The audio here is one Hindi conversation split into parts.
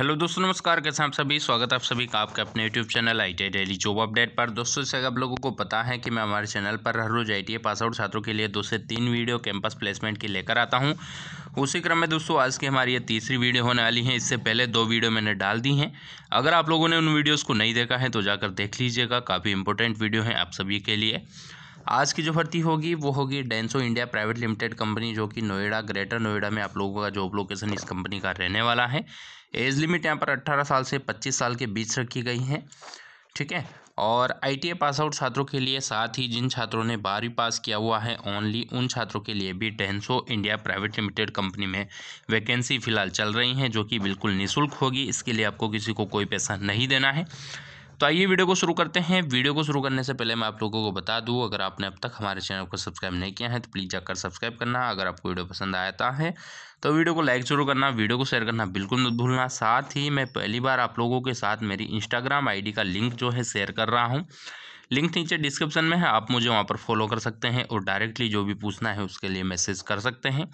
हेलो दोस्तों नमस्कार कैसे आप सभी स्वागत है आप सभी का आपके अपने YouTube channel I T daily job update पर दोस्तों से आप लोगों को पता है कि मैं हमारे चैनल पर हर रोज आई टी पास आउट छात्रों के लिए दो से तीन वीडियो कैंपस प्लेसमेंट की लेकर आता हूं उसी क्रम में दोस्तों आज की हमारी ये तीसरी वीडियो होने वाली है इससे पहले दो वीडियो मैंने डाल दी हैं अगर आप लोगों ने उन वीडियोज़ को नहीं देखा है तो जाकर देख लीजिएगा काफ़ी इंपॉर्टेंट वीडियो है आप सभी के लिए आज की जो भर्ती होगी वो होगी Denso India private limited company जो कि नोएडा ग्रेटर नोएडा में आप लोगों का जॉब लोकेशन इस कंपनी का रहने वाला है एज लिमिट यहाँ पर अट्ठारह साल से पच्चीस साल के बीच रखी गई है ठीक है और आई पास आउट छात्रों के लिए साथ ही जिन छात्रों ने बारहवीं पास किया हुआ है ओनली उन छात्रों के लिए भी Denso India private limited company में वैकेंसी फ़िलहाल चल रही हैं जो कि बिल्कुल निःशुल्क होगी इसके लिए आपको किसी को कोई पैसा नहीं देना है तो आइए वीडियो को शुरू करते हैं वीडियो को शुरू करने से पहले मैं आप लोगों को बता दूं अगर आपने अब तक हमारे चैनल को सब्सक्राइब नहीं किया है तो प्लीज़ जाकर सब्सक्राइब करना अगर आपको वीडियो पसंद आता है तो वीडियो को लाइक जरूर करना वीडियो को शेयर करना बिल्कुल मत भूलना साथ ही मैं पहली बार आप लोगों के साथ मेरी इंस्टाग्राम आई का लिंक जो है शेयर कर रहा हूँ लिंक नीचे डिस्क्रिप्शन में है आप मुझे वहाँ पर फॉलो कर सकते हैं और डायरेक्टली जो भी पूछना है उसके लिए मैसेज कर सकते हैं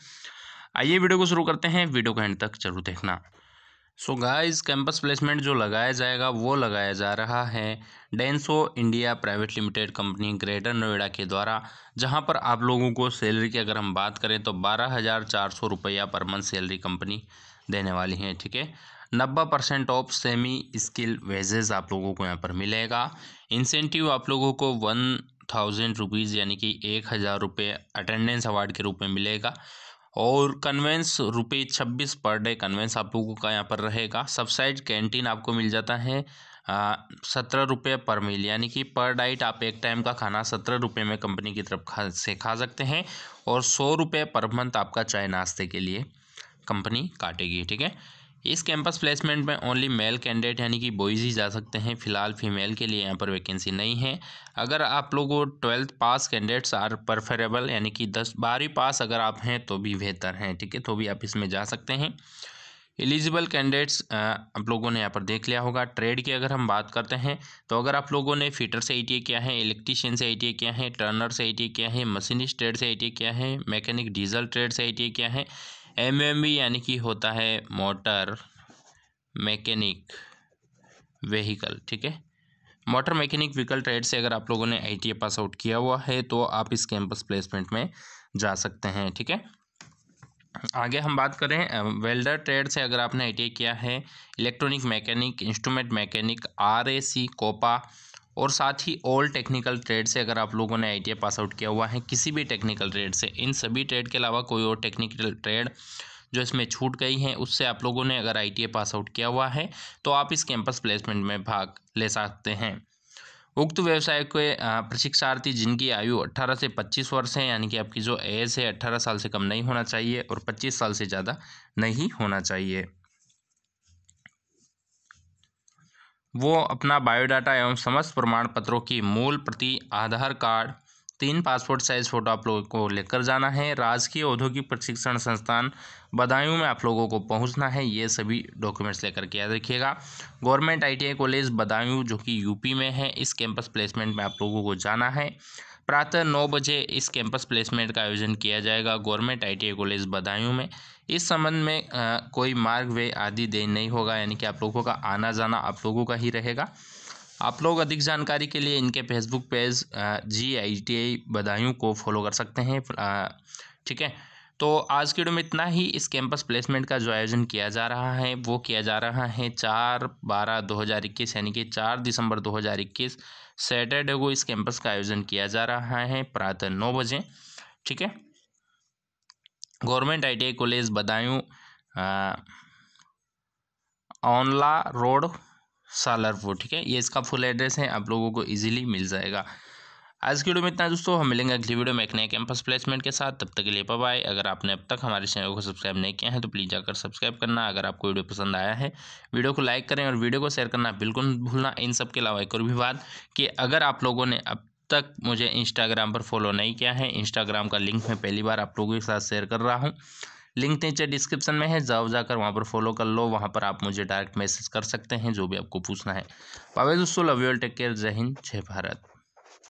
आइए वीडियो को शुरू करते हैं वीडियो को एंड तक जरूर देखना सो गाइस कैंपस प्लेसमेंट जो लगाया जाएगा वो लगाया जा रहा है Denso India private limited company greater Noida के द्वारा जहां पर आप लोगों को सैलरी की अगर हम बात करें तो बारह हज़ार चार सौ रुपया पर मंथ सैलरी कंपनी देने वाली है ठीक है नब्बे percent of semi skill wages आप लोगों को यहाँ पर मिलेगा इंसेंटिव आप लोगों को वन थाउजेंड रुपीज़ यानी कि एक हज़ार रुपये अटेंडेंस अवार्ड के रूप में मिलेगा और कन्वेंस रुपये छब्बीस पर डे कन्वेंस आप लोगों का यहाँ पर रहेगा सबसाइड कैंटीन आपको मिल जाता है सत्रह रुपये पर मील यानी कि पर डाइट आप एक टाइम का खाना सत्रह रुपये में कंपनी की तरफ खा से खा सकते हैं और सौ रुपये पर मंथ आपका चाय नाश्ते के लिए कंपनी काटेगी ठीक है इस कैंपस प्लेसमेंट में ओनली मेल कैंडिडेट यानी कि बॉयज़ ही जा सकते हैं फिलहाल फीमेल के लिए यहाँ पर वैकेंसी नहीं है अगर आप लोगों twelfth pass candidates are preferable यानी कि दस बारहवीं पास अगर आप हैं तो भी बेहतर हैं ठीक है तो भी आप इसमें जा सकते हैं एलिजिबल कैंडिडेट्स आप लोगों ने यहाँ पर देख लिया होगा ट्रेड की अगर हम बात करते हैं तो अगर आप लोगों ने फीटर से आई किया है इलेक्ट्रीशियन से आई किया है टर्नर से आई किया है मशीनिस्ट ट्रेड से आई किया है मैकेनिक डीजल ट्रेड से आई किया है एम एम बी यानी कि होता है मोटर मैकेनिक व्हीकल ठीक है मोटर मैकेनिक व्हीकल ट्रेड से अगर आप लोगों ने आई पास आउट किया हुआ है तो आप इस कैंपस प्लेसमेंट में जा सकते हैं ठीक है आगे हम बात करें वेल्डर ट्रेड से अगर आपने आई किया है electronic mechanic instrument mechanic R A C COPA और साथ ही ऑल टेक्निकल ट्रेड से अगर आप लोगों ने आई पास आउट किया हुआ है किसी भी टेक्निकल ट्रेड से इन सभी ट्रेड के अलावा कोई और टेक्निकल ट्रेड जो इसमें छूट गई है उससे आप लोगों ने अगर आई पास आउट किया हुआ है तो आप इस कैंपस प्लेसमेंट में भाग ले सकते हैं उक्त व्यवसाय के प्रशिक्षार्थी जिनकी आयु 18 से 25 वर्ष है यानी कि आपकी जो एज है 18 साल से कम नहीं होना चाहिए और 25 साल से ज़्यादा नहीं होना चाहिए वो अपना बायोडाटा एवं समस्त प्रमाण पत्रों की मूल प्रति आधार कार्ड तीन पासपोर्ट साइज फ़ोटो आप लोगों को लेकर जाना है राजकीय औद्योगिक प्रशिक्षण संस्थान बदायूं में आप लोगों को पहुंचना है ये सभी डॉक्यूमेंट्स लेकर के याद रखिएगा गवर्नमेंट आईटीआई कॉलेज बदायूं जो कि यूपी में है इस कैंपस प्लेसमेंट में आप लोगों को जाना है प्रातः नौ बजे इस कैंपस प्लेसमेंट का आयोजन किया जाएगा गवर्नमेंट आईटीआई कॉलेज बदायूं में इस संबंध में आ, कोई मार्ग वे आदि देन नहीं होगा यानी कि आप लोगों का आना जाना आप लोगों का ही रहेगा आप लोग अधिक जानकारी के लिए इनके Facebook page G I T I Badaun को फॉलो कर सकते हैं ठीक है तो आज की वीडियो में इतना ही इस कैंपस प्लेसमेंट का जो आयोजन किया जा रहा है वो किया जा रहा है चार बारह दो हज़ार इक्कीस यानी कि चार दिसंबर दो हज़ार इक्कीस सैटरडे को इस कैंपस का आयोजन किया जा रहा है प्रातः नौ बजे ठीक है government ITI college Badaun Aonla road Salarpur ठीक है ये इसका फुल एड्रेस है आप लोगों को इजीली मिल जाएगा आज की वीडियो में इतना दोस्तों हम मिलेंगे अगली वीडियो में एक नए कैंपस प्लेसमेंट के साथ तब तक के लिए बाय अगर आपने अब तक हमारे चैनल को सब्सक्राइब नहीं किया है तो प्लीज़ जाकर सब्सक्राइब करना अगर आपको वीडियो पसंद आया है वीडियो को लाइक करें और वीडियो को शेयर करना बिल्कुल भूलना इन सब के अलावा एक और भी बात कि अगर आप लोगों ने अब तक मुझे इंस्टाग्राम पर फॉलो नहीं किया है इंस्टाग्राम का लिंक मैं पहली बार आप लोगों के साथ शेयर कर रहा हूँ लिंक नीचे डिस्क्रिप्शन में है जाओ जाकर वहाँ पर फॉलो कर लो वहाँ पर आप मुझे डायरेक्ट मैसेज कर सकते हैं जो भी आपको पूछना है पावे दोस्तों लव यूल टेक केयर जय हिंद जय भारत